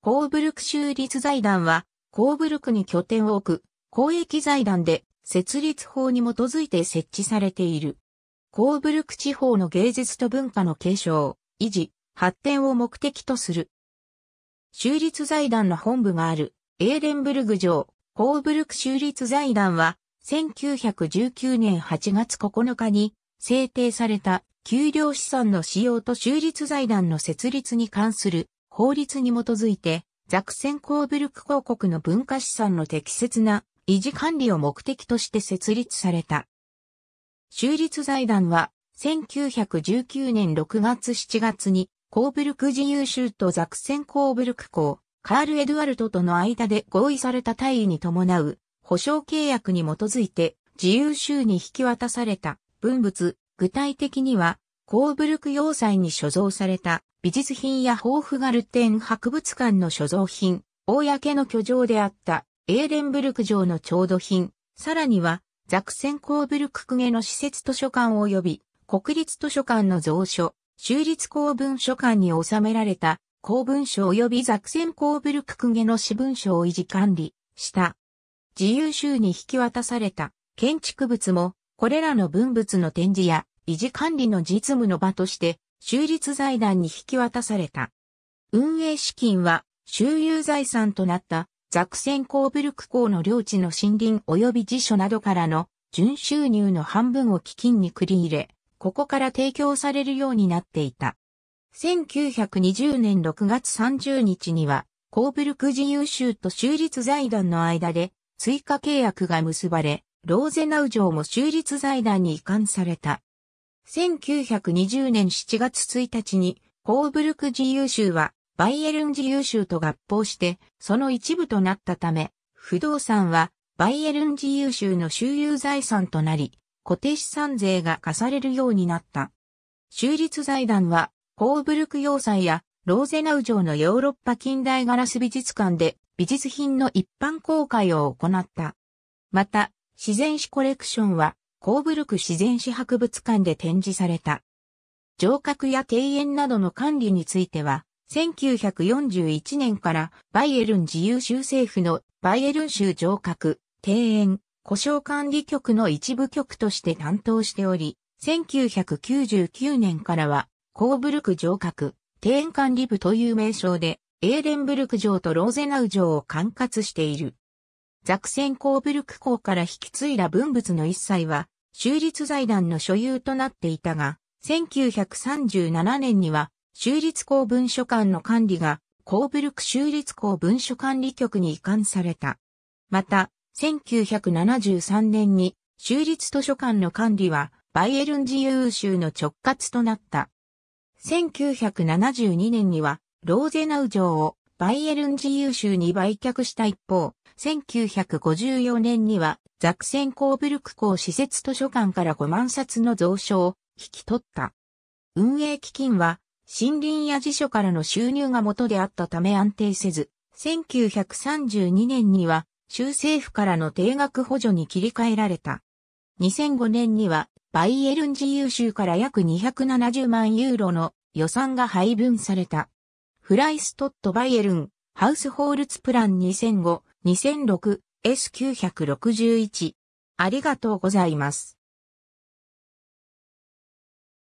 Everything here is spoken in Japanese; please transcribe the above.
コーブルク州立財団は、コーブルクに拠点を置く、公益財団で、設立法に基づいて設置されている。コーブルク地方の芸術と文化の継承、維持、発展を目的とする。州立財団の本部がある、エーデンブルグ城、コーブルク州立財団は、1919年8月9日に制定された給料資産の使用と州立財団の設立に関する法律に基づいて、ザクセンコーブルク公国の文化資産の適切な維持管理を目的として設立された。州立財団は、1919年6月7月に、コーブルク自由州とザクセンコーブルク公、カール・エドワルトとの間で合意された大位に伴う保証契約に基づいて自由州に引き渡された文物、具体的にはコーブルク要塞に所蔵された美術品や豊富がルテン博物館の所蔵品、公の居城であったエーレンブルク城の調度品、さらにはザクセンコーブルククゲの施設図書館及び国立図書館の蔵書、州立公文書館に収められた公文書及びザクセンコーブルククゲの私文書を維持管理した。自由州に引き渡された建築物もこれらの文物の展示や維持管理の実務の場として、州立財団に引き渡された。運営資金は、周有財産となった、ザクセンコーブルク港の領地の森林及び辞書などからの純収入の半分を基金に繰り入れ、ここから提供されるようになっていた。1920年6月30日には、コーブルク自由州と州立財団の間で追加契約が結ばれ、ローゼナウ城も州立財団に移管された。1920年7月1日に、コーブルク自由州は、バイエルン自由州と合併して、その一部となったため、不動産は、バイエルン自由州の収入財産となり、固定資産税が課されるようになった。州立財団は、コーブルク要塞や、ローゼナウ城のヨーロッパ近代ガラス美術館で、美術品の一般公開を行った。また、自然史コレクションは、コーブルク自然史博物館で展示された。城郭や庭園などの管理については、1941年からバイエルン自由州政府のバイエルン州城郭、庭園、故障管理局の一部局として担当しており、1999年からは、コーブルク城郭、庭園管理部という名称で、エーデンブルク城とローゼナウ城を管轄している。ザクセンコーブルク校から引き継いだ文物の一切は、州立財団の所有となっていたが、1937年には、州立公文書館の管理が、コーブルク州立公文書管理局に移管された。また、1973年に、州立図書館の管理は、バイエルン自由州の直轄となった。1972年には、ローゼナウ城をバイエルン自由州に売却した一方、1954年にはザクセンコーブルク校施設図書館から5万冊の蔵書を引き取った。運営基金は森林や辞書からの収入が元であったため安定せず、1932年には州政府からの定額補助に切り替えられた。2005年にはバイエルン自由州から約270万ユーロの予算が配分された。フライストットバイエルン、ハウスホールツプラン2005、2006、S961。ありがとうございます。